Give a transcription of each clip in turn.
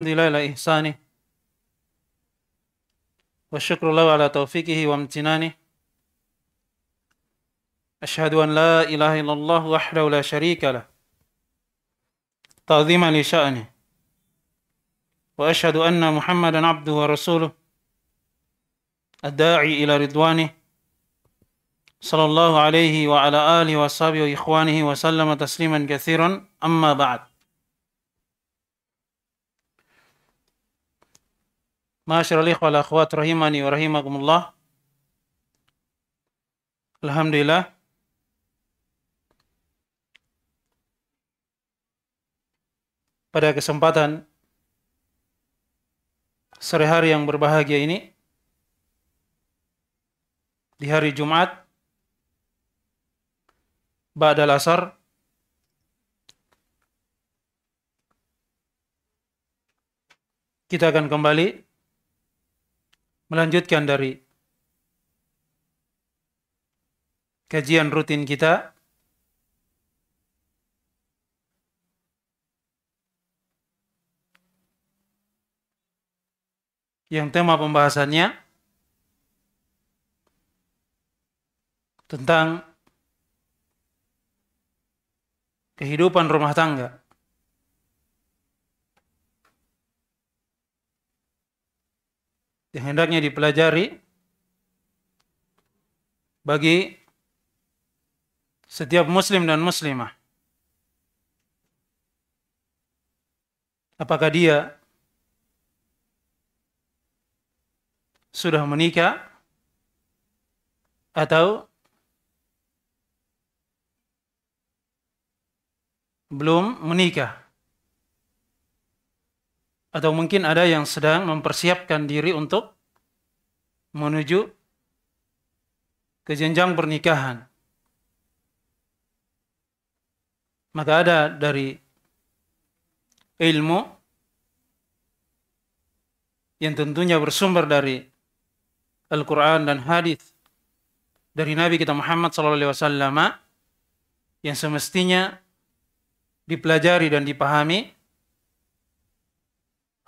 لله إلى إحسانه والشكر له على توفيقه وامتنانه أشهد أن لا إله إلا الله وحده لا شريك له تعظيما لشأنه وأشهد أن محمدا عبده ورسوله الداعي إلى رضوانه صلى الله عليه وعلى آله وصحبه وإخوانه وسلم تسليما كثيرا أما بعد Masyarakat ikhwal akhwat rahimani wa rahimakumullah. Alhamdulillah. Pada kesempatan sore hari yang berbahagia ini di hari Jumat ba'dal asar kita akan kembali melanjutkan dari kajian rutin kita yang tema pembahasannya tentang kehidupan rumah tangga. hendaknya dipelajari bagi setiap muslim dan muslimah. Apakah dia sudah menikah atau belum menikah? Atau mungkin ada yang sedang mempersiapkan diri untuk menuju ke jenjang pernikahan. Maka ada dari ilmu yang tentunya bersumber dari Al-Quran dan hadis dari Nabi kita Muhammad SAW yang semestinya dipelajari dan dipahami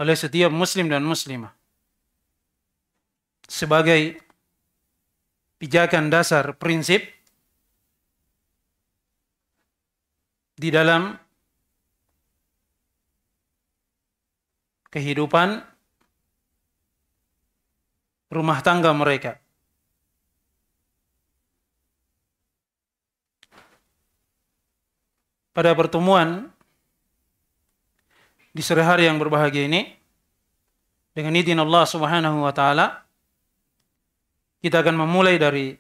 oleh setiap muslim dan muslimah sebagai pijakan dasar prinsip di dalam kehidupan rumah tangga mereka. Pada pertemuan di sore hari yang berbahagia ini dengan izin Allah Subhanahu wa taala kita akan memulai dari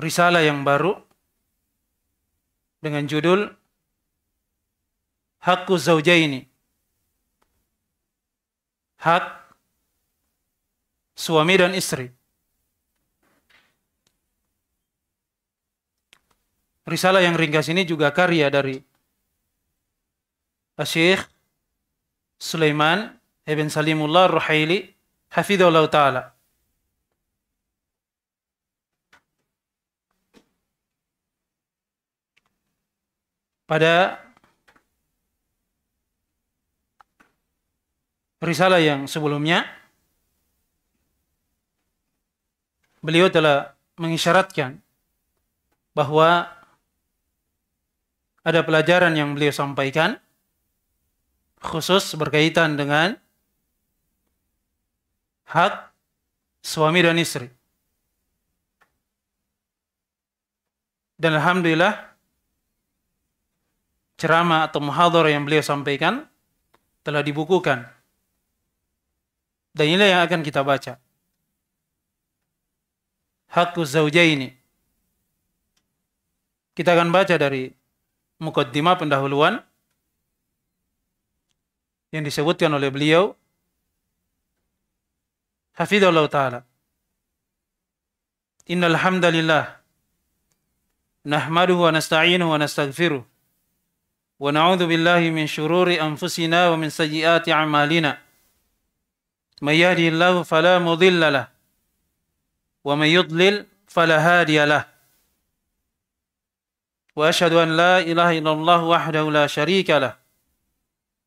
risalah yang baru dengan judul Hakku Zaujaini. Hak suami dan istri. Risalah yang ringkas ini juga karya dari Syekh Sulaiman ibn Salimullah Ruhaili hafidhullah ta'ala. Pada risalah yang sebelumnya, beliau telah mengisyaratkan bahwa ada pelajaran yang beliau sampaikan khusus berkaitan dengan hak suami dan istri. Dan alhamdulillah ceramah atau muhadhar yang beliau sampaikan telah dibukukan. Dan inilah yang akan kita baca. Hakku ini Kita akan baca dari mukaddimah pendahuluan yang disebutkan oleh beliau Hafidhullah Ta'ala Innal hamdalillah nahmaduhu wa nasta'inuhu wa nastaghfiruh wa na'udzu billahi min shururi anfusina wa min sayyiati a'malina may yahdihillahu fala mudilla lah wa may yudlil fala hadiya lah wa ashhadu an la ilaha illallah wahdahu la sharika lah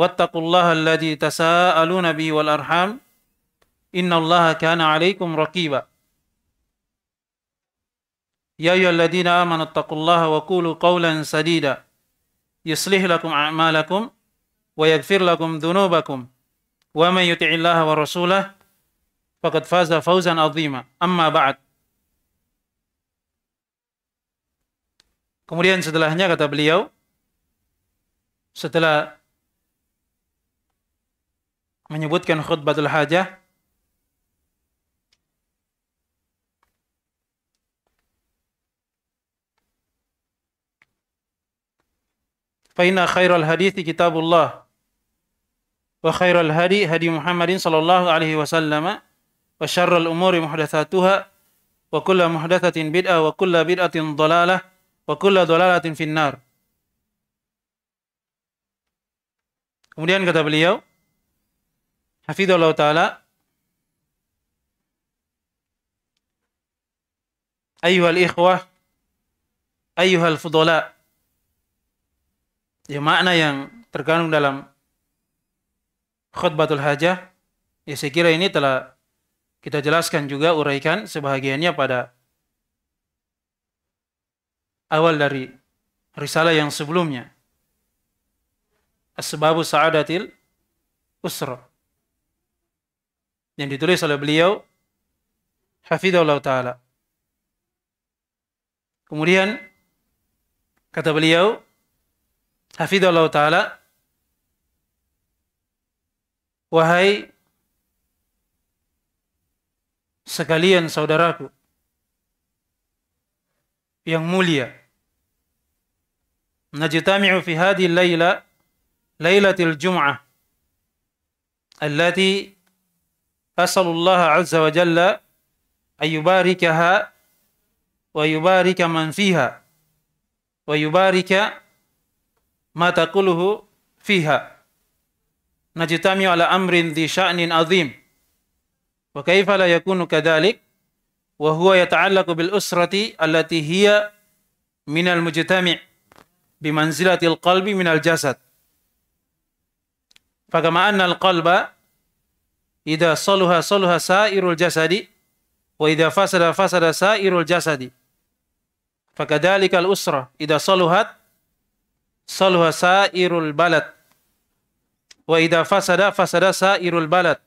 wattaqullaha alladzi tasaaluna bihi wal arham innallaha kana 'alaikum raqiba ya ayyuhalladzina amanu taqullaha wa qulu qawlan sadida yuslih lakum a'malakum wa yaghfir lakum dhunubakum wa man yuti'illaha wa rasulahu faqad faza fawzan 'azima amma ba'd Kemudian setelahnya kata beliau setelah menyebutkan khutbatul hajah Faina khairul hadis kitabullah wa khairul hadi hadi Muhammadin sallallahu alaihi wasallam wa syarrul umuri muhdatsatuha wa kullu muhdatsatin bid'ah wa kullu bid'atin dhalalah wa kullu dhalalatin finnar Kemudian kata beliau Hafidhullah Ta'ala. Ayuhal ikhwah. Ayuhal fudola. Ya makna yang terkandung dalam khutbatul hajah. Ya saya kira ini telah kita jelaskan juga uraikan sebahagiannya pada awal dari risalah yang sebelumnya. Asbabu sa'adatil Usrah yang ditulis oleh beliau Hafidhullah Ta'ala. Kemudian kata beliau Hafidhullah Ta'ala Wahai sekalian saudaraku yang mulia najtami'u fi hadhihi al-laila lailatil jum'ah allati أسأل الله عز وجل أن يباركها ويبارك من فيها ويبارك ما تقوله فيها نجتمع على أمر ذي شأن عظيم وكيف لا يكون كذلك وهو يتعلق بالأسرة التي هي من المجتمع بمنزلة القلب من الجسد فكما أن القلب إذا صلها صلها سائر الجسد وإذا فسد فسد سائر الجسد فكذلك الأسرة إذا صلحت صلها سائر البلد وإذا فسد فسد سائر البلد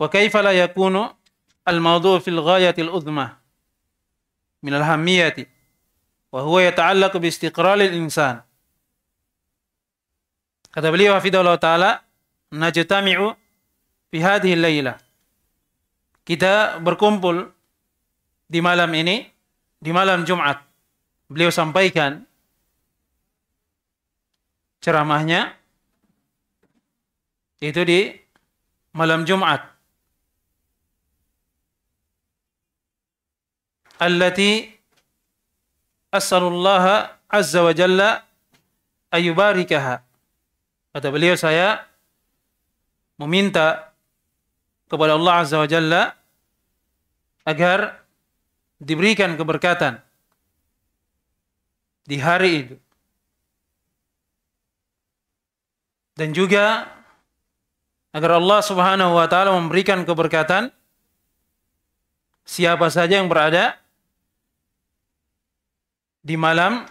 وكيف لا يكون الموضوع في الغاية الأذمى من الأهمية وهو يتعلق باستقرار الإنسان كتب لي وفي دولة تعالى نجتمع fi hadhihi Kita berkumpul di malam ini, di malam Jumat. Beliau sampaikan ceramahnya itu di malam Jumat. Allati as'alullah azza wa jalla ayubarikaha. Kata beliau saya meminta kepada Allah Azza wa Jalla agar diberikan keberkatan di hari itu. Dan juga agar Allah Subhanahu wa taala memberikan keberkatan siapa saja yang berada di malam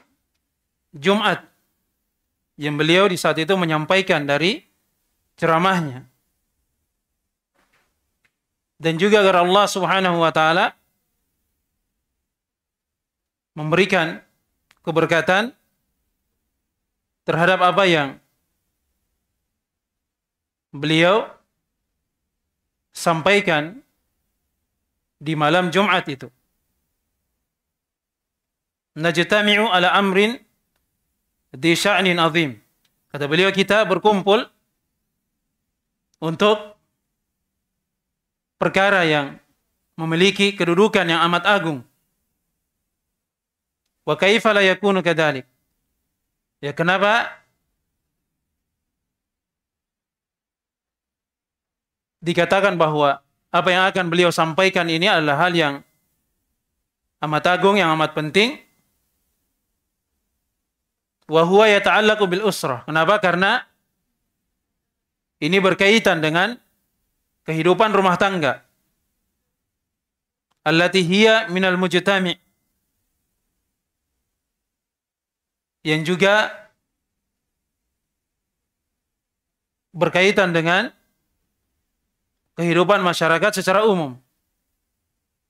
Jumat yang beliau di saat itu menyampaikan dari ceramahnya dan juga agar Allah Subhanahu wa taala memberikan keberkatan terhadap apa yang beliau sampaikan di malam Jumat itu. Najtami'u ala amrin di sya'nin azim. Kata beliau kita berkumpul untuk perkara yang memiliki kedudukan yang amat agung. Wa kaifa la yakunu kadhalik? Ya kenapa dikatakan bahwa apa yang akan beliau sampaikan ini adalah hal yang amat agung, yang amat penting. Wa huwa yata'allaqu bil usrah. Kenapa? Karena ini berkaitan dengan kehidupan rumah tangga. Allati hiya minal mujtami. Yang juga berkaitan dengan kehidupan masyarakat secara umum.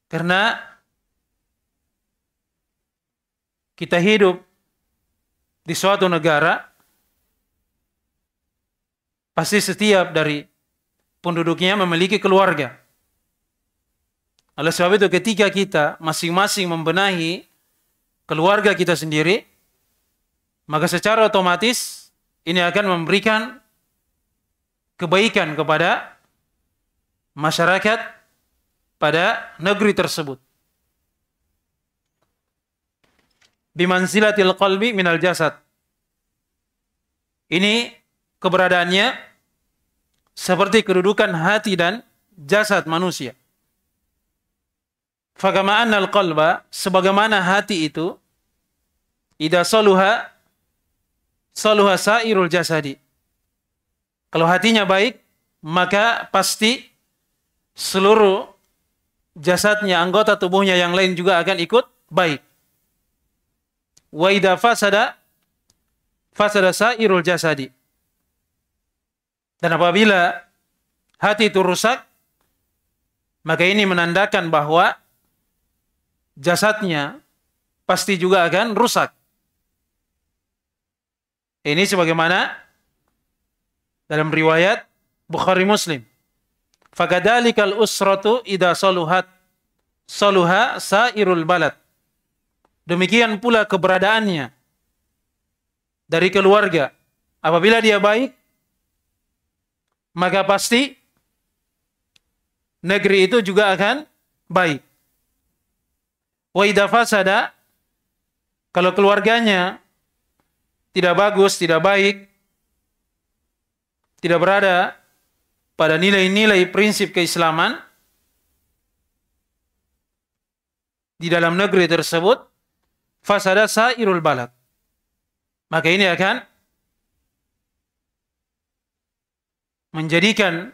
Karena kita hidup di suatu negara, pasti setiap dari penduduknya memiliki keluarga. Oleh sebab itu ketika kita masing-masing membenahi keluarga kita sendiri, maka secara otomatis ini akan memberikan kebaikan kepada masyarakat pada negeri tersebut. Bimansilatil qalbi minal jasad. Ini keberadaannya seperti kedudukan hati dan jasad manusia. Fagamaan al-qalba, sebagaimana hati itu, ida saluha, saluha sairul jasadi. Kalau hatinya baik, maka pasti seluruh jasadnya, anggota tubuhnya yang lain juga akan ikut baik. Wa ida fasada, fasada sairul jasadi. Dan apabila hati itu rusak, maka ini menandakan bahwa jasadnya pasti juga akan rusak. Ini sebagaimana dalam riwayat Bukhari Muslim. Fakadalikal usratu ida saluhat saluha sairul balad. Demikian pula keberadaannya dari keluarga. Apabila dia baik, maka pasti negeri itu juga akan baik. Wa kalau keluarganya tidak bagus, tidak baik, tidak berada pada nilai-nilai prinsip keislaman di dalam negeri tersebut, fasada sairul balad. Maka ini akan menjadikan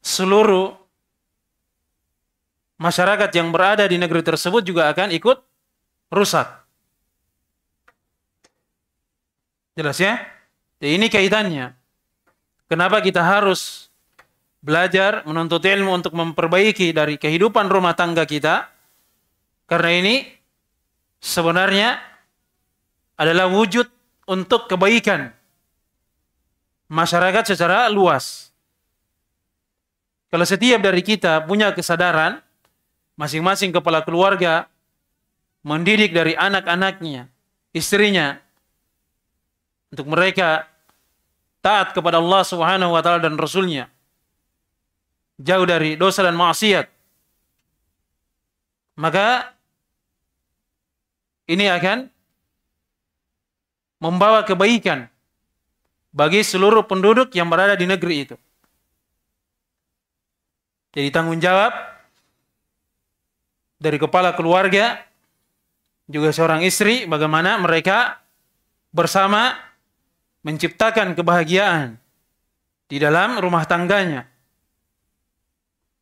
seluruh masyarakat yang berada di negeri tersebut juga akan ikut rusak. Jelas ya? Jadi ini kaitannya. Kenapa kita harus belajar menuntut ilmu untuk memperbaiki dari kehidupan rumah tangga kita? Karena ini sebenarnya adalah wujud untuk kebaikan masyarakat secara luas. Kalau setiap dari kita punya kesadaran, masing-masing kepala keluarga mendidik dari anak-anaknya, istrinya, untuk mereka taat kepada Allah Subhanahu wa taala dan Rasulnya. Jauh dari dosa dan maksiat. Maka ini akan membawa kebaikan bagi seluruh penduduk yang berada di negeri itu. Jadi tanggung jawab dari kepala keluarga juga seorang istri bagaimana mereka bersama menciptakan kebahagiaan di dalam rumah tangganya.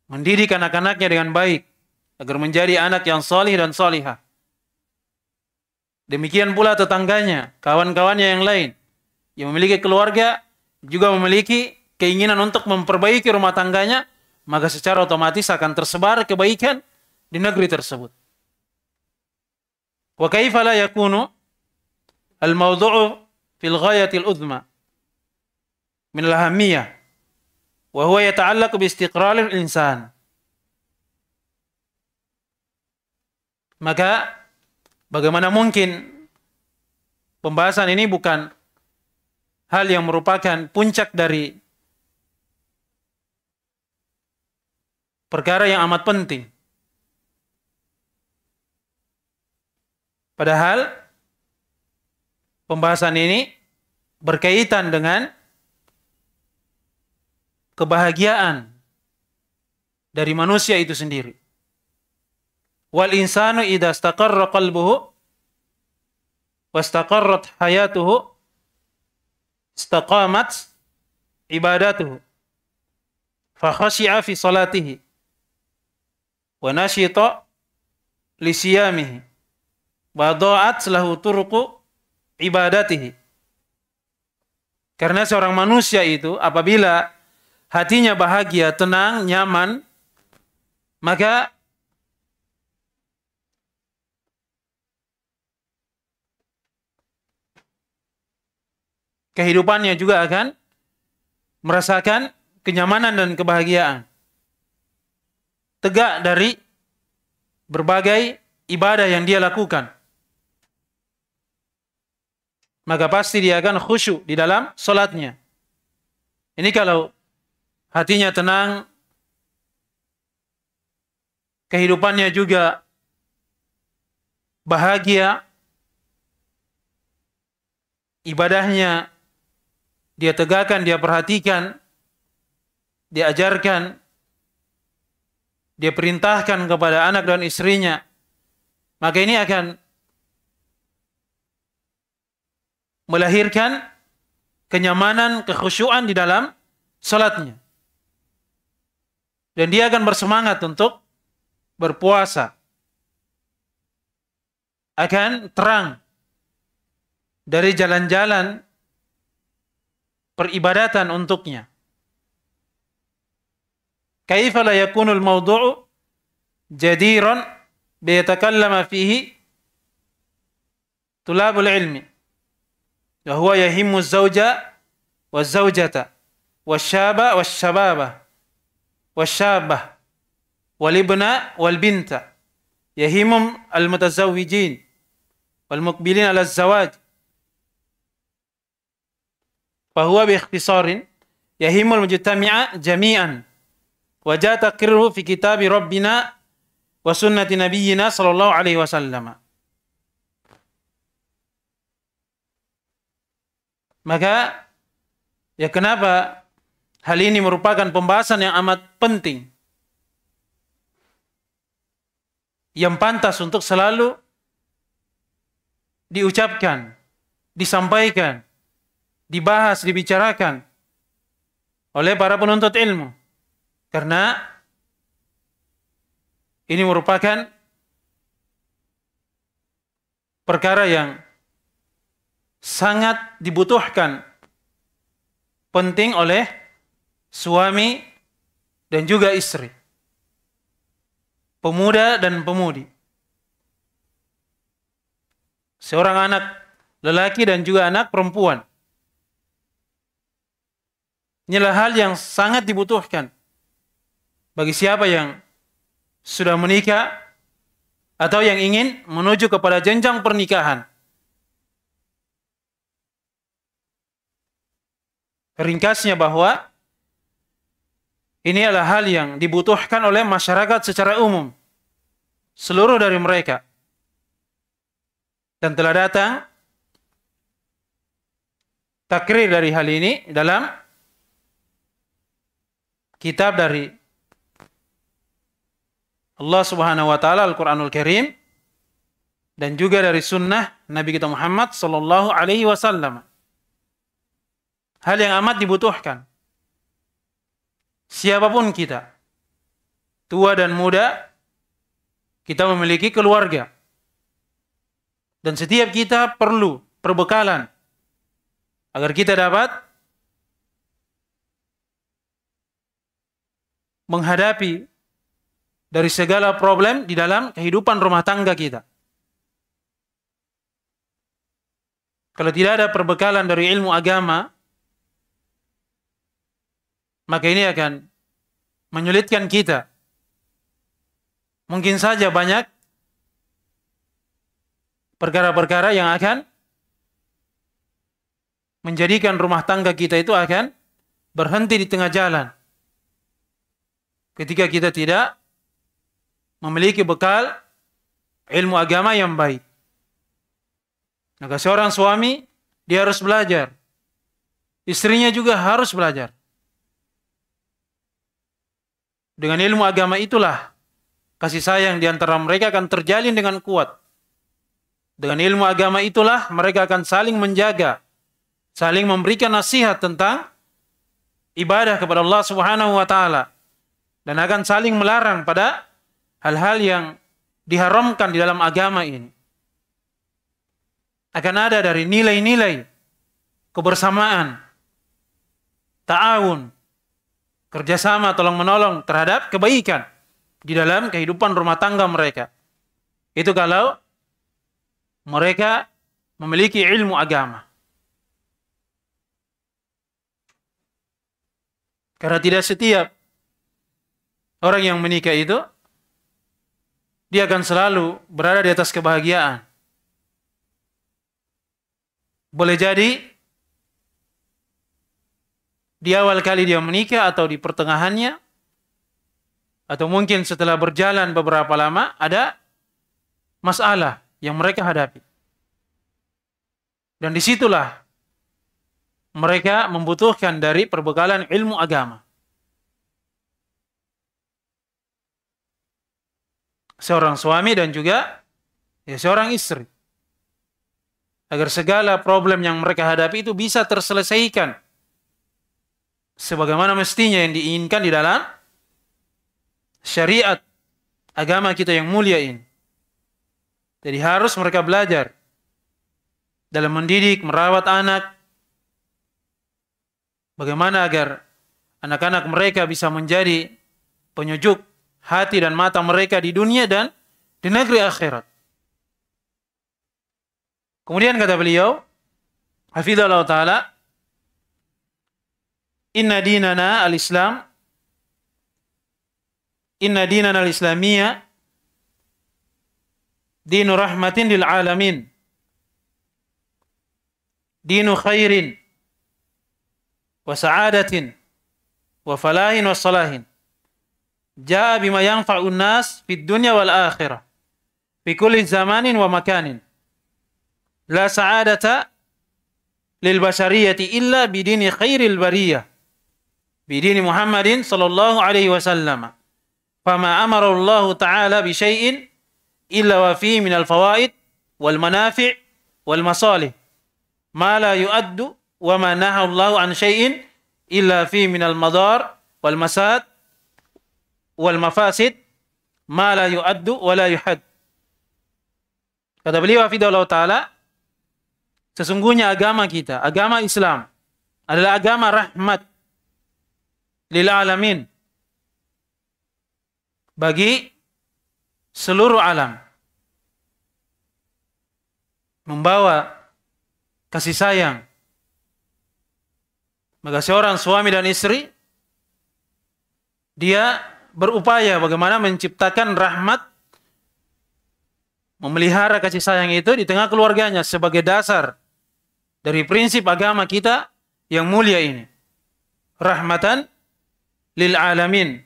Mendidik anak-anaknya dengan baik agar menjadi anak yang solih dan solihah. Demikian pula tetangganya, kawan-kawannya yang lain yang memiliki keluarga juga memiliki keinginan untuk memperbaiki rumah tangganya, maka secara otomatis akan tersebar kebaikan di negeri tersebut. Wa kaifa la yakunu al-mawdu'u fil ghayatil udhma min al-ahammiyah wa huwa yata'allaq bi istiqralil insan. Maka bagaimana mungkin pembahasan ini bukan hal yang merupakan puncak dari perkara yang amat penting. Padahal pembahasan ini berkaitan dengan kebahagiaan dari manusia itu sendiri. Wal insanu idza istaqarra qalbuhu wastaqarrat hayatuhu istaqamat ibadatuhu fa khashi'a fi salatihi wa nashita li siyamihi wa da'at lahu turqu ibadatihi karena seorang manusia itu apabila hatinya bahagia, tenang, nyaman, maka kehidupannya juga akan merasakan kenyamanan dan kebahagiaan. Tegak dari berbagai ibadah yang dia lakukan. Maka pasti dia akan khusyuk di dalam solatnya. Ini kalau hatinya tenang, kehidupannya juga bahagia, ibadahnya dia tegakkan, dia perhatikan, dia ajarkan, dia perintahkan kepada anak dan istrinya, maka ini akan melahirkan kenyamanan, kekhusyuan di dalam salatnya. Dan dia akan bersemangat untuk berpuasa. Akan terang dari jalan-jalan peribadatan untuknya. Kaifa la yakunul mawdu'u jadiran biyatakallama fihi tulabul ilmi. Wahuwa huwa yahimmu zawja wa zawjata wa syaba wa syababa wa syaba wa libna wa binta yahimum al mutazawwijin wal mukbilin ala zawaj fahuwa bi ikhtisarin yahimul جميعا jami'an wa ja fi kitabi rabbina wa sunnati nabiyyina sallallahu alaihi wasallam. Maka ya kenapa hal ini merupakan pembahasan yang amat penting yang pantas untuk selalu diucapkan, disampaikan dibahas, dibicarakan oleh para penuntut ilmu. Karena ini merupakan perkara yang sangat dibutuhkan penting oleh suami dan juga istri. Pemuda dan pemudi. Seorang anak lelaki dan juga anak perempuan. Ini adalah hal yang sangat dibutuhkan bagi siapa yang sudah menikah atau yang ingin menuju kepada jenjang pernikahan. Ringkasnya bahwa ini adalah hal yang dibutuhkan oleh masyarakat secara umum. Seluruh dari mereka. Dan telah datang takrir dari hal ini dalam kitab dari Allah Subhanahu wa taala Al-Qur'anul Karim dan juga dari sunnah Nabi kita Muhammad sallallahu alaihi wasallam. Hal yang amat dibutuhkan. Siapapun kita, tua dan muda, kita memiliki keluarga. Dan setiap kita perlu perbekalan agar kita dapat menghadapi dari segala problem di dalam kehidupan rumah tangga kita. Kalau tidak ada perbekalan dari ilmu agama, maka ini akan menyulitkan kita. Mungkin saja banyak perkara-perkara yang akan menjadikan rumah tangga kita itu akan berhenti di tengah jalan ketika kita tidak memiliki bekal ilmu agama yang baik. Maka seorang suami dia harus belajar. Istrinya juga harus belajar. Dengan ilmu agama itulah kasih sayang di antara mereka akan terjalin dengan kuat. Dengan ilmu agama itulah mereka akan saling menjaga, saling memberikan nasihat tentang ibadah kepada Allah Subhanahu wa taala dan akan saling melarang pada hal-hal yang diharamkan di dalam agama ini. Akan ada dari nilai-nilai kebersamaan, ta'awun, kerjasama, tolong-menolong terhadap kebaikan di dalam kehidupan rumah tangga mereka. Itu kalau mereka memiliki ilmu agama. Karena tidak setiap Orang yang menikah itu dia akan selalu berada di atas kebahagiaan. Boleh jadi di awal kali dia menikah atau di pertengahannya atau mungkin setelah berjalan beberapa lama ada masalah yang mereka hadapi. Dan disitulah mereka membutuhkan dari perbekalan ilmu agama. seorang suami dan juga ya, seorang istri. Agar segala problem yang mereka hadapi itu bisa terselesaikan. Sebagaimana mestinya yang diinginkan di dalam syariat agama kita yang mulia ini. Jadi harus mereka belajar dalam mendidik, merawat anak. Bagaimana agar anak-anak mereka bisa menjadi penyujuk hati dan mata mereka di dunia dan di negeri akhirat. Kemudian kata beliau, Hafizullah Ta'ala, Inna dinana al-Islam, Inna dinana al-Islamiyya, Dinu rahmatin lil alamin, Dinu khairin, wa sa'adatin, wa falahin wa salahin. جاء بما ينفع الناس في الدنيا والآخرة في كل زمان ومكان لا سعادة للبشرية إلا بدين خير البرية بدين محمد صلى الله عليه وسلم فما أمر الله تعالى بشيء إلا وفيه من الفوائد والمنافع والمصالح ما لا يؤد وما نهى الله عن شيء إلا فيه من المضار والمساد wal mafasid ma la yu'addu wa la yuhad. Kata beliau hafidhullah taala sesungguhnya agama kita, agama Islam adalah agama rahmat lil alamin bagi seluruh alam. Membawa kasih sayang. Maka seorang suami dan istri dia berupaya bagaimana menciptakan rahmat memelihara kasih sayang itu di tengah keluarganya sebagai dasar dari prinsip agama kita yang mulia ini. Rahmatan lil alamin.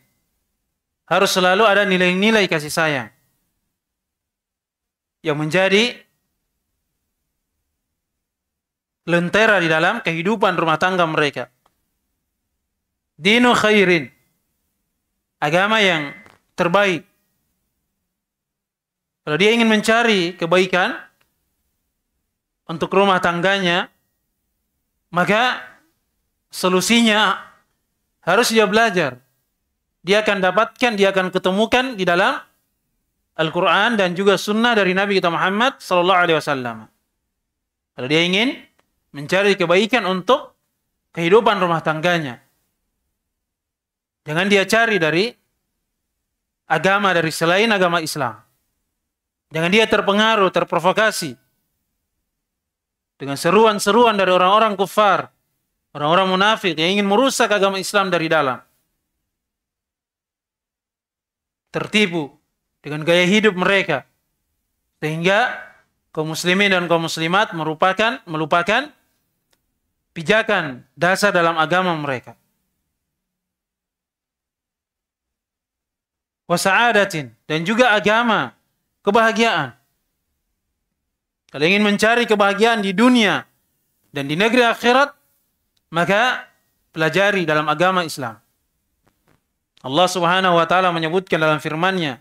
Harus selalu ada nilai-nilai kasih sayang. Yang menjadi lentera di dalam kehidupan rumah tangga mereka. Dinu khairin agama yang terbaik. Kalau dia ingin mencari kebaikan untuk rumah tangganya, maka solusinya harus dia belajar. Dia akan dapatkan, dia akan ketemukan di dalam Al-Quran dan juga sunnah dari Nabi kita Muhammad Sallallahu Alaihi Wasallam. Kalau dia ingin mencari kebaikan untuk kehidupan rumah tangganya, Jangan dia cari dari agama dari selain agama Islam. Jangan dia terpengaruh, terprovokasi dengan seruan-seruan dari orang-orang kufar, orang-orang munafik yang ingin merusak agama Islam dari dalam. Tertipu dengan gaya hidup mereka sehingga kaum muslimin dan kaum muslimat merupakan melupakan pijakan dasar dalam agama mereka. wasaadatin dan juga agama, kebahagiaan. Kalau ingin mencari kebahagiaan di dunia dan di negeri akhirat, maka pelajari dalam agama Islam. Allah Subhanahu wa taala menyebutkan dalam firman-Nya,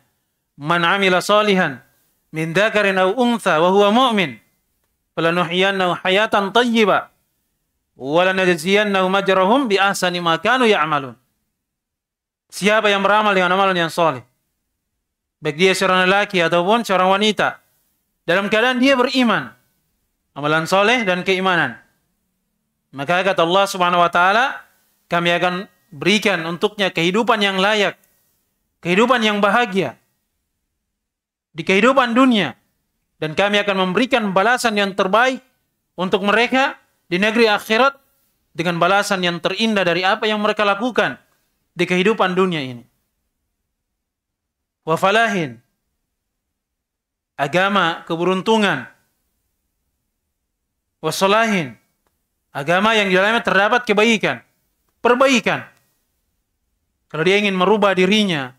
"Man 'amila salihan min dzakarin aw untha wa huwa mu'min, falanuhyiyannahu hayatan thayyibah wa lanajziyannahu majrahum bi ahsani ma kanu ya'malun." Siapa yang beramal dengan amalan yang soleh? Baik dia seorang lelaki ataupun seorang wanita. Dalam keadaan dia beriman. Amalan soleh dan keimanan. Maka kata Allah subhanahu wa ta'ala, kami akan berikan untuknya kehidupan yang layak. Kehidupan yang bahagia. Di kehidupan dunia. Dan kami akan memberikan balasan yang terbaik untuk mereka di negeri akhirat dengan balasan yang terindah dari apa yang mereka lakukan di kehidupan dunia ini. Wafalahin. Agama keberuntungan. Wasolahin. Agama yang di dalamnya terdapat kebaikan. Perbaikan. Kalau dia ingin merubah dirinya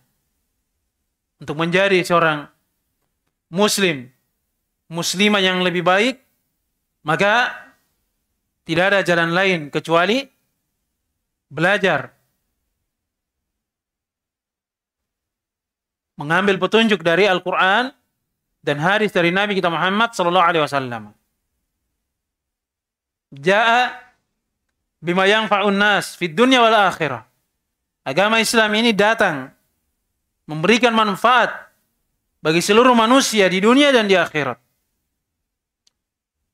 untuk menjadi seorang muslim, muslimah yang lebih baik, maka tidak ada jalan lain kecuali belajar mengambil petunjuk dari Al-Quran dan hadis dari Nabi kita Muhammad Sallallahu Alaihi Wasallam. Ja'a bima yang nas fit dunya wal akhirah. Agama Islam ini datang memberikan manfaat bagi seluruh manusia di dunia dan di akhirat.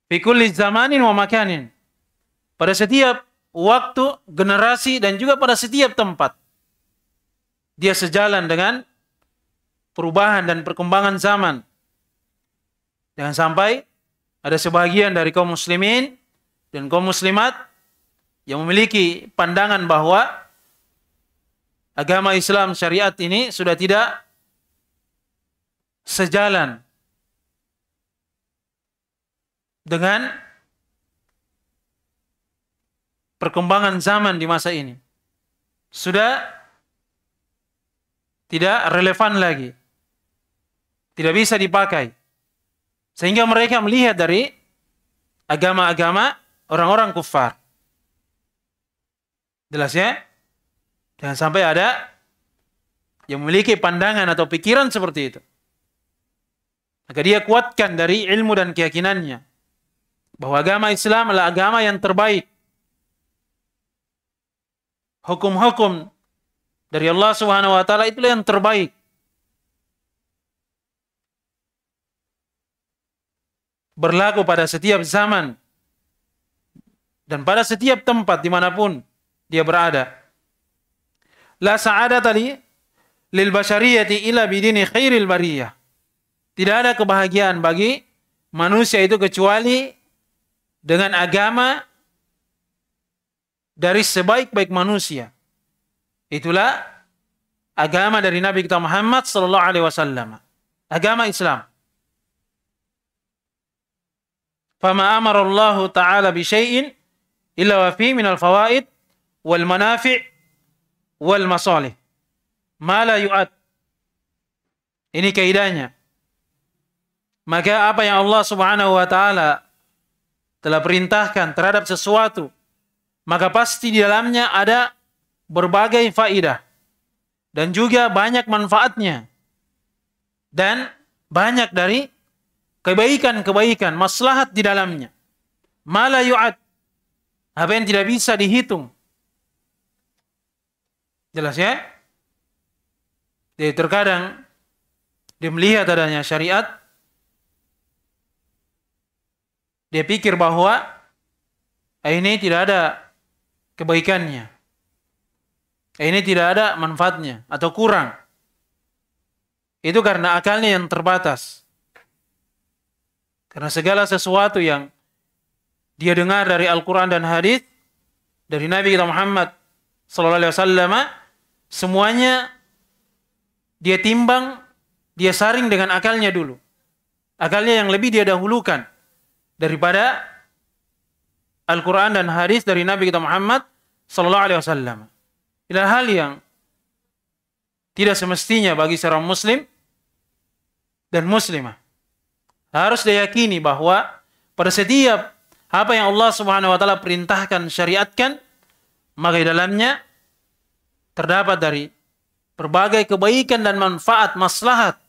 Fikul zamanin wa makanin. Pada setiap waktu, generasi dan juga pada setiap tempat. Dia sejalan dengan perubahan dan perkembangan zaman. Jangan sampai ada sebagian dari kaum muslimin dan kaum muslimat yang memiliki pandangan bahwa agama Islam syariat ini sudah tidak sejalan dengan perkembangan zaman di masa ini. Sudah tidak relevan lagi tidak bisa dipakai. Sehingga mereka melihat dari agama-agama orang-orang kufar. Jelas ya? Jangan sampai ada yang memiliki pandangan atau pikiran seperti itu. agar dia kuatkan dari ilmu dan keyakinannya. Bahwa agama Islam adalah agama yang terbaik. Hukum-hukum dari Allah Subhanahu wa taala itulah yang terbaik. berlaku pada setiap zaman dan pada setiap tempat dimanapun dia berada. La sa'ada tali lil bashariyati ila bidini khairil bariyah. Tidak ada kebahagiaan bagi manusia itu kecuali dengan agama dari sebaik-baik manusia. Itulah agama dari Nabi kita Muhammad sallallahu alaihi wasallam. Agama Islam. فما أمر الله تعالى بشيء إلا وفي من الفوائد والمنافع والمصالح ما لا يؤد ini kaidahnya maka apa yang Allah Subhanahu wa taala telah perintahkan terhadap sesuatu maka pasti di dalamnya ada berbagai faidah dan juga banyak manfaatnya dan banyak dari kebaikan-kebaikan, maslahat di dalamnya. Mala yu'ad. Apa yang tidak bisa dihitung. Jelas ya? Jadi terkadang dia melihat adanya syariat, dia pikir bahwa eh, ini tidak ada kebaikannya. Eh, ini tidak ada manfaatnya atau kurang. Itu karena akalnya yang terbatas. Karena segala sesuatu yang dia dengar dari Al-Quran dan Hadis dari Nabi kita Muhammad Sallallahu Alaihi Wasallam, semuanya dia timbang, dia saring dengan akalnya dulu. Akalnya yang lebih dia dahulukan daripada Al-Quran dan Hadis dari Nabi kita Muhammad Sallallahu Alaihi Wasallam. Inilah hal yang tidak semestinya bagi seorang Muslim dan Muslimah harus diyakini bahwa pada setiap apa yang Allah Subhanahu wa taala perintahkan, syariatkan, maka di dalamnya terdapat dari berbagai kebaikan dan manfaat maslahat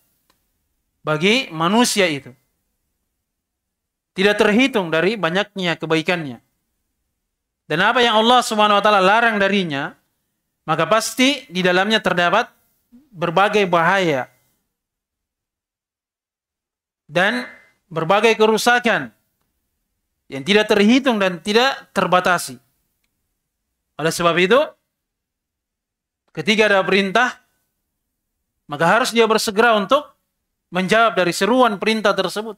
bagi manusia itu. Tidak terhitung dari banyaknya kebaikannya. Dan apa yang Allah Subhanahu wa taala larang darinya, maka pasti di dalamnya terdapat berbagai bahaya dan berbagai kerusakan yang tidak terhitung dan tidak terbatasi. Oleh sebab itu, ketika ada perintah, maka harus dia bersegera untuk menjawab dari seruan perintah tersebut.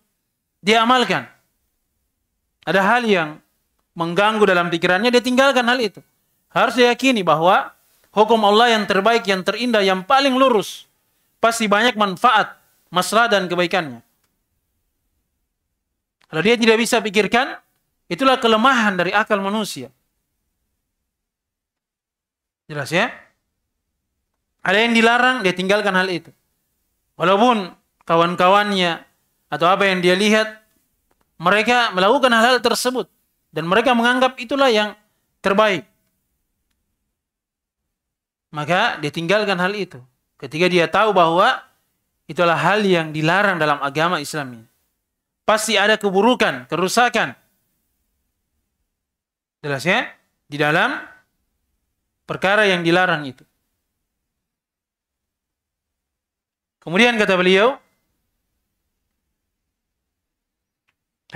Dia amalkan. Ada hal yang mengganggu dalam pikirannya, dia tinggalkan hal itu. Harus diyakini bahwa hukum Allah yang terbaik, yang terindah, yang paling lurus, pasti banyak manfaat, masalah dan kebaikannya. Kalau dia tidak bisa pikirkan, itulah kelemahan dari akal manusia. Jelas ya? Ada yang dilarang, dia tinggalkan hal itu. Walaupun kawan-kawannya atau apa yang dia lihat, mereka melakukan hal-hal tersebut. Dan mereka menganggap itulah yang terbaik. Maka dia tinggalkan hal itu. Ketika dia tahu bahwa itulah hal yang dilarang dalam agama Islam ini pasti ada keburukan, kerusakan. Jelas ya? Di dalam perkara yang dilarang itu. Kemudian kata beliau,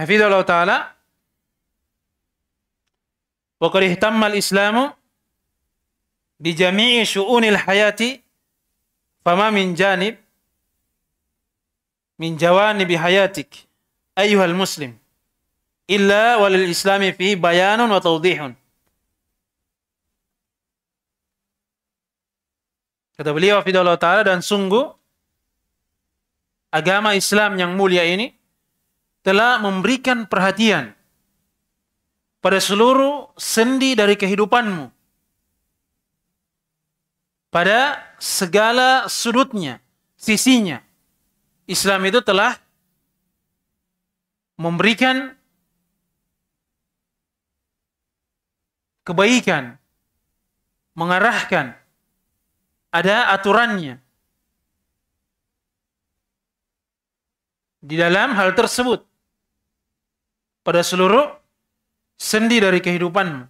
Hafidhullah Ta'ala, وَقَدْ islamu الْإِسْلَامُ بِجَمِيعِ شُؤُونِ الْحَيَاةِ فَمَا مِنْ جَانِبٍ min jawanibi hayatik ayyuhal muslim illa walil islami fi bayanun wa tawdihun. Kata beliau Fidullah Ta'ala dan sungguh agama Islam yang mulia ini telah memberikan perhatian pada seluruh sendi dari kehidupanmu. Pada segala sudutnya, sisinya. Islam itu telah memberikan kebaikan, mengarahkan, ada aturannya. Di dalam hal tersebut, pada seluruh sendi dari kehidupanmu.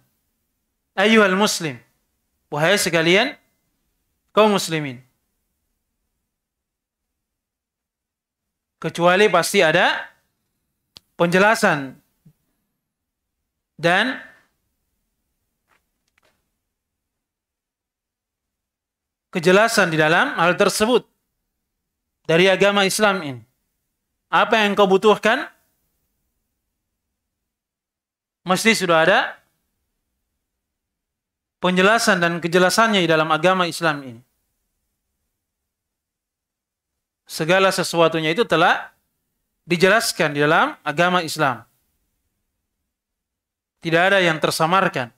Ayuhal muslim, wahai sekalian, kaum muslimin. Kecuali pasti ada penjelasan dan kejelasan di dalam hal tersebut dari agama Islam ini. Apa yang kau butuhkan? Mesti sudah ada penjelasan dan kejelasannya di dalam agama Islam ini. Segala sesuatunya itu telah dijelaskan di dalam agama Islam. Tidak ada yang tersamarkan.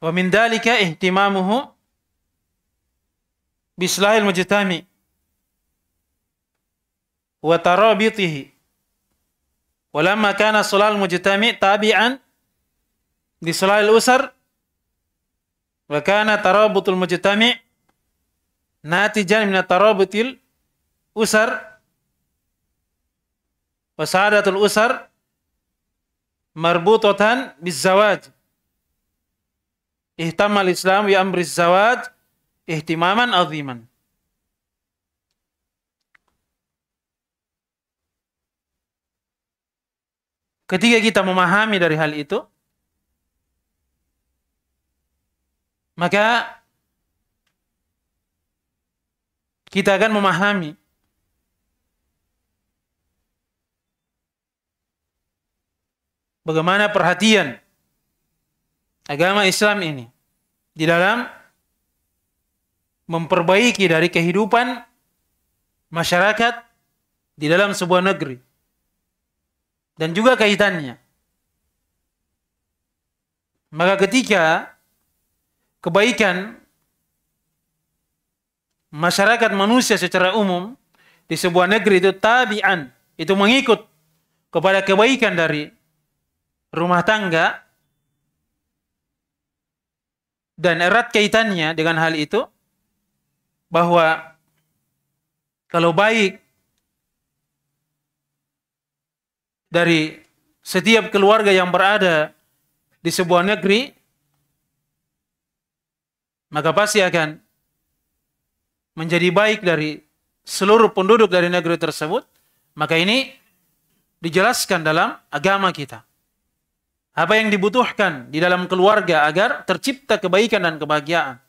Wa min dalika ihtimamuhu bislahil mujtami wa tarabitihi. Walamma kana salal mujtami tabi'an di salal usar wa kana tarabutul mujtami natijan min tarabutil usar wasadatul usar marbutatan bizawaj ihtamal islam wa amri zawaj ihtimaman aziman Ketika kita memahami dari hal itu, maka kita akan memahami bagaimana perhatian agama Islam ini di dalam memperbaiki dari kehidupan masyarakat di dalam sebuah negeri dan juga kaitannya. Maka ketika kebaikan masyarakat manusia secara umum di sebuah negeri itu tabi'an, itu mengikut kepada kebaikan dari rumah tangga dan erat kaitannya dengan hal itu bahwa kalau baik dari setiap keluarga yang berada di sebuah negeri maka pasti akan menjadi baik dari seluruh penduduk dari negeri tersebut maka ini dijelaskan dalam agama kita apa yang dibutuhkan di dalam keluarga agar tercipta kebaikan dan kebahagiaan.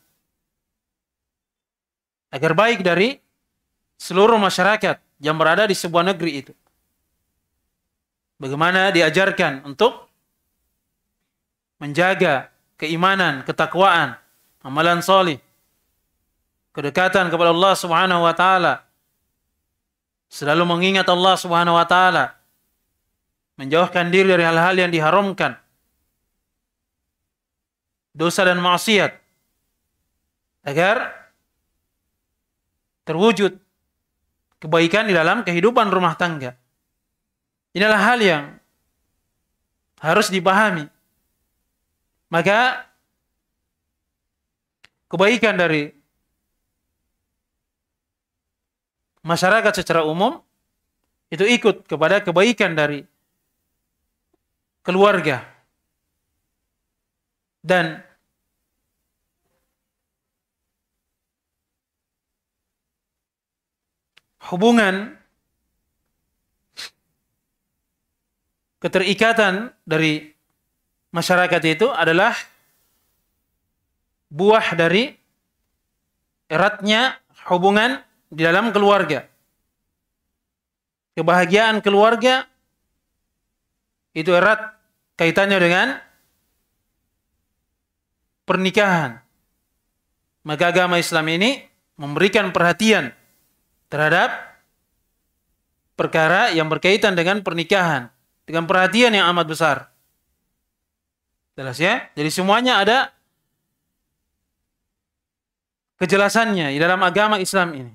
Agar baik dari seluruh masyarakat yang berada di sebuah negeri itu. Bagaimana diajarkan untuk menjaga keimanan, ketakwaan, amalan solih, kedekatan kepada Allah Subhanahu wa taala. Selalu mengingat Allah Subhanahu wa taala menjauhkan diri dari hal-hal yang diharamkan, dosa dan maksiat, agar terwujud kebaikan di dalam kehidupan rumah tangga. Inilah hal yang harus dipahami. Maka kebaikan dari masyarakat secara umum itu ikut kepada kebaikan dari keluarga. Dan hubungan keterikatan dari masyarakat itu adalah buah dari eratnya hubungan di dalam keluarga. Kebahagiaan keluarga itu erat kaitannya dengan pernikahan. Maka agama Islam ini memberikan perhatian terhadap perkara yang berkaitan dengan pernikahan. Dengan perhatian yang amat besar. Jelas ya? Jadi semuanya ada kejelasannya di dalam agama Islam ini.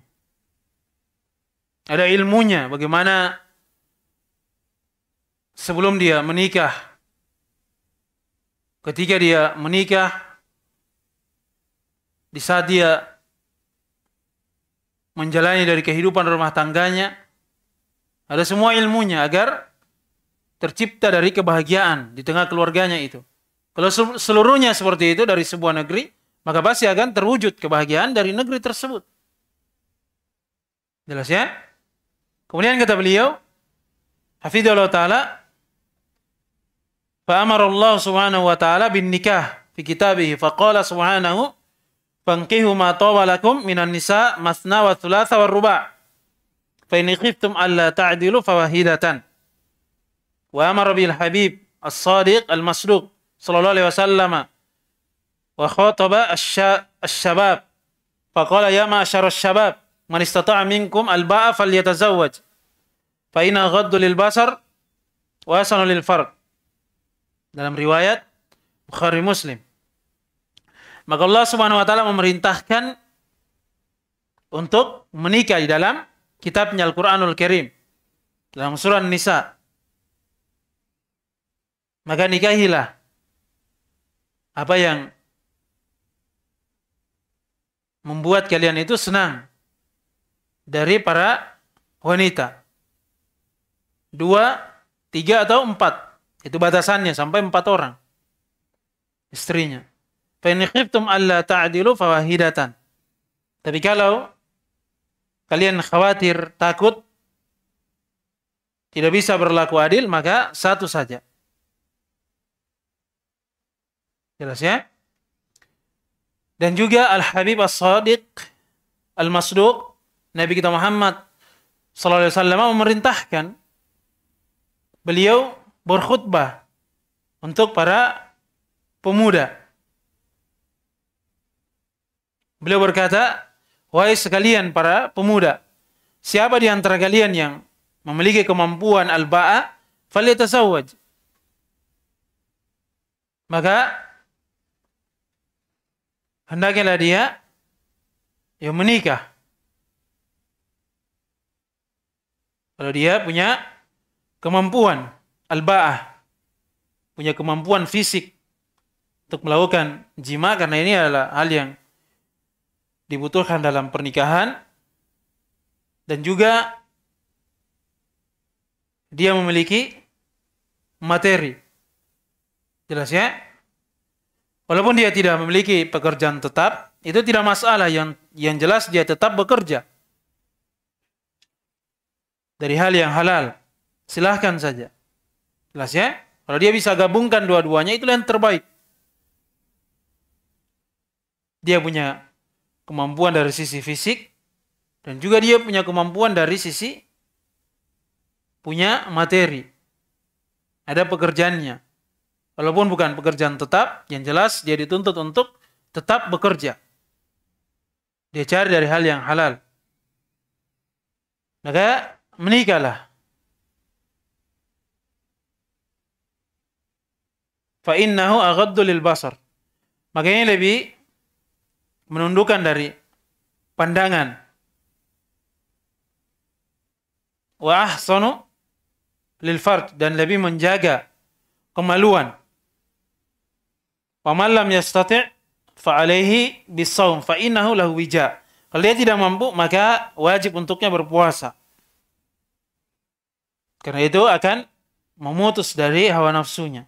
Ada ilmunya bagaimana sebelum dia menikah ketika dia menikah, di saat dia menjalani dari kehidupan rumah tangganya, ada semua ilmunya agar tercipta dari kebahagiaan di tengah keluarganya itu. Kalau seluruhnya seperti itu dari sebuah negeri, maka pasti akan terwujud kebahagiaan dari negeri tersebut. Jelas ya? Kemudian kata beliau, Hafidhullah Ta'ala, فأمر الله سبحانه وتعالى ta'ala في كتابه فقال سبحانه Faqala subhanahu fankihu ma tawalakum minan nisa masna wa فإن خفتم ألا تعدلوا فواحدة وأمر بالحبيب الصادق المصدوق صلى الله عليه وسلم وخاطب الشباب فقال يا معشر الشباب من استطاع منكم الباء فليتزوج فإن غض للبصر وأحسن للفرق dalam riwayat Bukhari Muslim. Maka Allah Subhanahu wa taala memerintahkan untuk menikah di dalam kitabnya Al-Qur'anul Karim dalam surah Nisa. Maka nikahilah apa yang membuat kalian itu senang dari para wanita. Dua, tiga atau empat. Itu batasannya sampai empat orang. Istrinya. Fa Allah khiftum alla fawahidatan. Tapi kalau kalian khawatir, takut tidak bisa berlaku adil, maka satu saja. Jelas ya? Dan juga Al-Habib As-Sadiq Al-Masduq Nabi kita Muhammad sallallahu alaihi wasallam memerintahkan beliau berkhutbah untuk para pemuda. Beliau berkata, "Wahai sekalian para pemuda, siapa di antara kalian yang memiliki kemampuan al-ba'a, falyatazawwaj." Maka hendaknya dia yang menikah. Kalau dia punya kemampuan al-ba'ah punya kemampuan fisik untuk melakukan jima karena ini adalah hal yang dibutuhkan dalam pernikahan dan juga dia memiliki materi. Jelas ya? Walaupun dia tidak memiliki pekerjaan tetap, itu tidak masalah yang yang jelas dia tetap bekerja. Dari hal yang halal, silahkan saja. Jelas ya? Kalau dia bisa gabungkan dua-duanya itu yang terbaik. Dia punya kemampuan dari sisi fisik dan juga dia punya kemampuan dari sisi punya materi. Ada pekerjaannya. Walaupun bukan pekerjaan tetap, yang jelas dia dituntut untuk tetap bekerja. Dia cari dari hal yang halal. Maka menikahlah. fa innahu aghaddu lil basar. Makanya lebih menundukkan dari pandangan. Wa ahsanu lil fard dan lebih menjaga kemaluan. Wa man lam yastati' fa alaihi bisawm fa innahu lahu wija. Kalau dia tidak mampu maka wajib untuknya berpuasa. Karena itu akan memutus dari hawa nafsunya.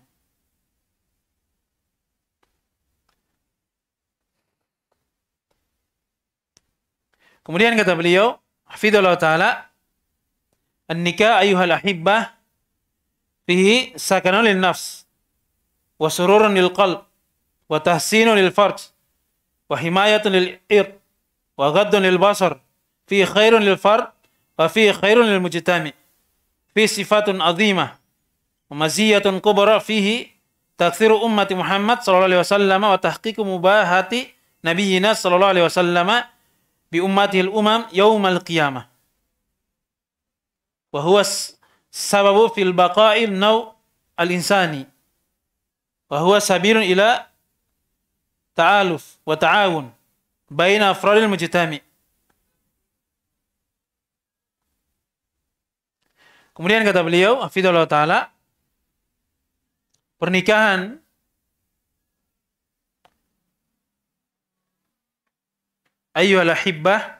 Kemudian kata beliau, Hafidhullah Ta'ala, An-nikah ayuhal ahibbah, fihi sakana lil nafs, wa sururun lil qalb, wa tahsinu lil farj, wa himayatun lil ir, wa gaddun lil basar, fihi khairun lil fard, wa fihi khairun lil mujitami, fihi sifatun azimah, wa maziyatun kubara fihi تكثير أمة محمد صلى الله عليه وسلم وتحقيق مباهة نبينا صلى الله عليه وسلم bi ummatil umam yaumal qiyamah. Wa huwa sababu fil baqa'il naw al-insani. Wa huwa sabirun ila ta'aluf wa ta'awun baina afradil mujtami. Kemudian kata beliau, Hafidullah Ta'ala, pernikahan Ayyuhal hibah,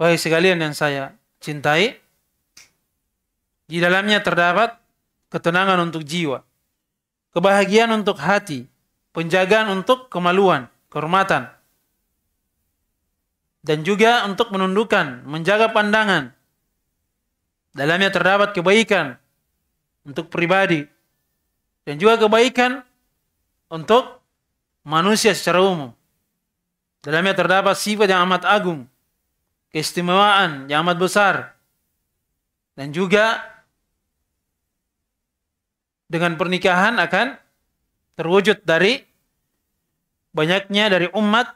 wahai sekalian yang saya cintai, di dalamnya terdapat ketenangan untuk jiwa, kebahagiaan untuk hati, penjagaan untuk kemaluan, kehormatan, dan juga untuk menundukkan, menjaga pandangan. Dalamnya terdapat kebaikan untuk pribadi dan juga kebaikan untuk manusia secara umum. Dalamnya terdapat sifat yang amat agung, keistimewaan yang amat besar, dan juga dengan pernikahan akan terwujud dari banyaknya dari umat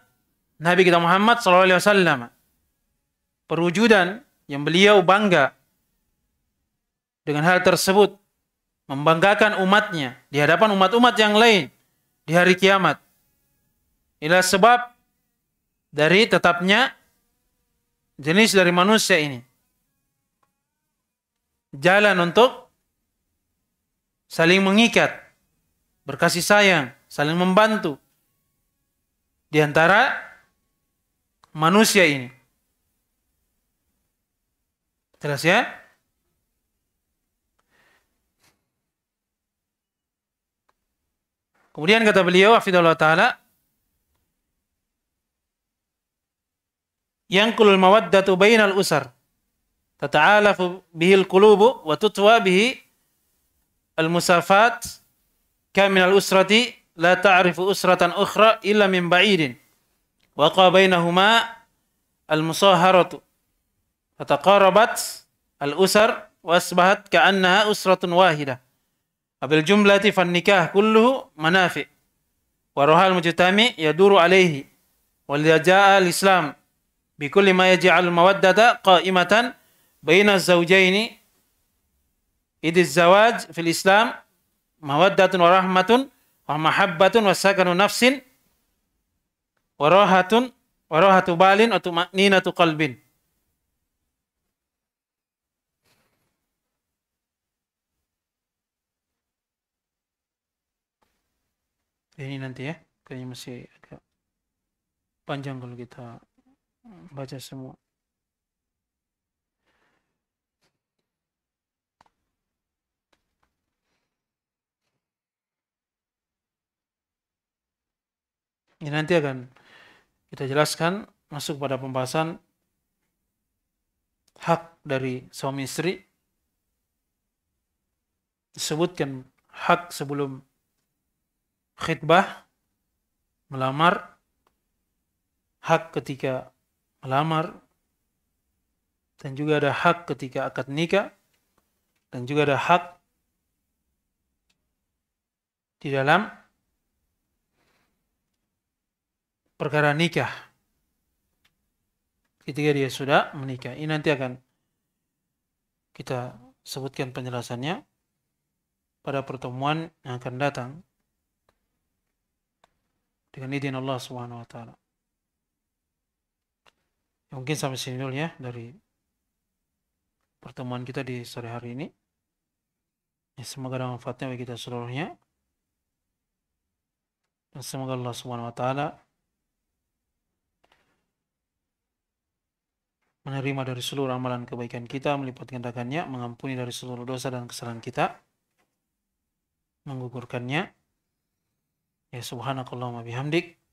Nabi kita Muhammad SAW. Perwujudan yang beliau bangga dengan hal tersebut membanggakan umatnya di hadapan umat-umat yang lain di hari kiamat. Inilah sebab dari tetapnya jenis dari manusia ini. Jalan untuk saling mengikat, berkasih sayang, saling membantu di antara manusia ini. Jelas ya? Kemudian kata beliau, Afidullah Ta'ala, yanqulul mawaddatu bainal usar tata'alafu bihil qulubu wa tutwa bihi al musafat kaminal usrati la ta'rifu usratan ukhra illa min ba'idin waqa bainahuma al musaharatu tataqarabat al usar wasbahat ka'annaha usratun wahidah abil jumlati fan nikah kulluhu manafi' wa ruhal mujtami yaduru alaihi walidha ja'a al-islam bikulli ma yaj'al mawaddata qa'imatan baina zawjaini idz zawaj fil Islam mawaddatun wa rahmatun wa mahabbatun wa sakanu nafsin wa rahatun wa rahatu balin wa tumaninatu qalbin ini nanti ya kayaknya masih agak panjang kalau kita baca semua Ini nanti akan kita jelaskan masuk pada pembahasan hak dari suami istri. Disebutkan hak sebelum khidbah, melamar, hak ketika melamar dan juga ada hak ketika akad nikah dan juga ada hak di dalam perkara nikah ketika dia sudah menikah ini nanti akan kita sebutkan penjelasannya pada pertemuan yang akan datang dengan izin Allah Subhanahu wa taala Ya, mungkin sampai sini dulu ya dari pertemuan kita di sore hari ini ya, semoga ada manfaatnya bagi kita seluruhnya dan semoga Allah subhanahu wa ta'ala menerima dari seluruh amalan kebaikan kita, melipat gandakannya, mengampuni dari seluruh dosa dan kesalahan kita, menggugurkannya. Ya subhanakallahumma bihamdik.